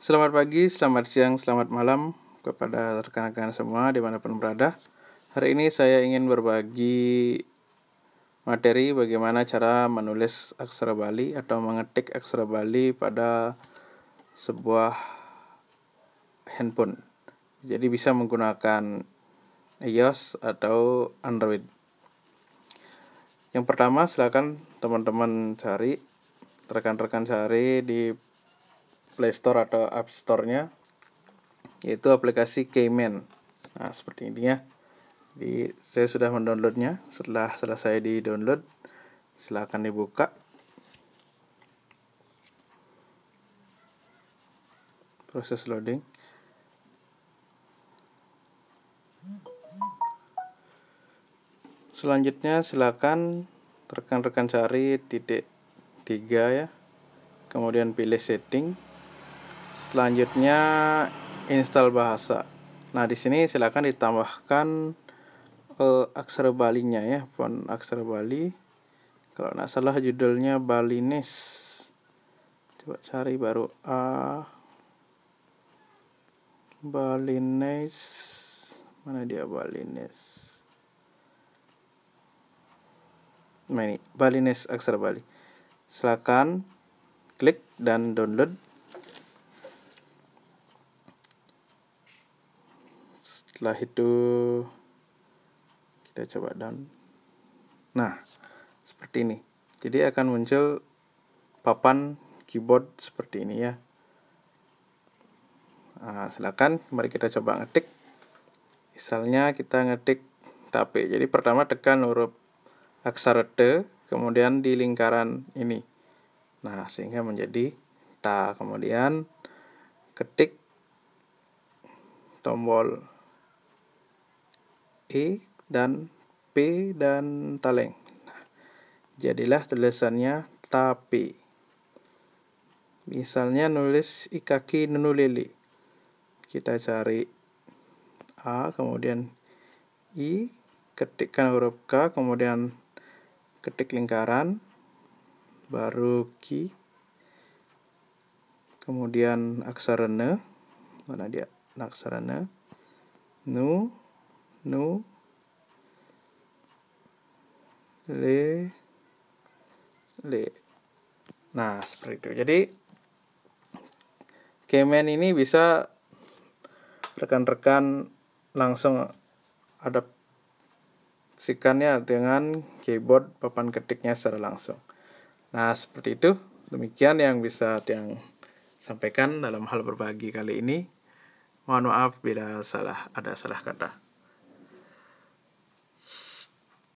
Selamat pagi, selamat siang, selamat malam kepada rekan-rekan semua di dimanapun berada. Hari ini saya ingin berbagi materi bagaimana cara menulis aksara Bali atau mengetik aksara Bali pada sebuah handphone. Jadi bisa menggunakan iOS atau Android. Yang pertama silakan teman-teman cari rekan-rekan cari di Play Store atau App Store-nya yaitu aplikasi Kemen. Nah, seperti ini ya. Jadi, saya sudah mendownloadnya. Setelah selesai di-download, silakan dibuka. Proses loading. Selanjutnya, silakan rekan-rekan cari titik 3 ya. Kemudian pilih setting selanjutnya install bahasa nah di sini silahkan ditambahkan uh, aksara nya ya font aksara Bali kalau nggak salah judulnya Balinese coba cari baru a uh, Balinese mana dia Balinese nah ini Balinese aksara Bali silakan klik dan download setelah itu kita coba down nah seperti ini jadi akan muncul papan keyboard seperti ini ya nah, silakan mari kita coba ngetik misalnya kita ngetik tape jadi pertama tekan huruf aksara T kemudian di lingkaran ini nah sehingga menjadi ta kemudian ketik tombol E dan P dan taleng. Jadilah tulisannya tapi. Misalnya nulis ikaki nunu Kita cari A, kemudian I, ketikkan huruf K, kemudian ketik lingkaran, baru Ki, kemudian aksara mana dia? Aksara Ne, Nu, no le, le. nah seperti itu jadi kemen ini bisa rekan-rekan langsung adaptasikannya dengan keyboard papan ketiknya secara langsung nah seperti itu demikian yang bisa yang sampaikan dalam hal berbagi kali ini mohon maaf bila salah ada salah kata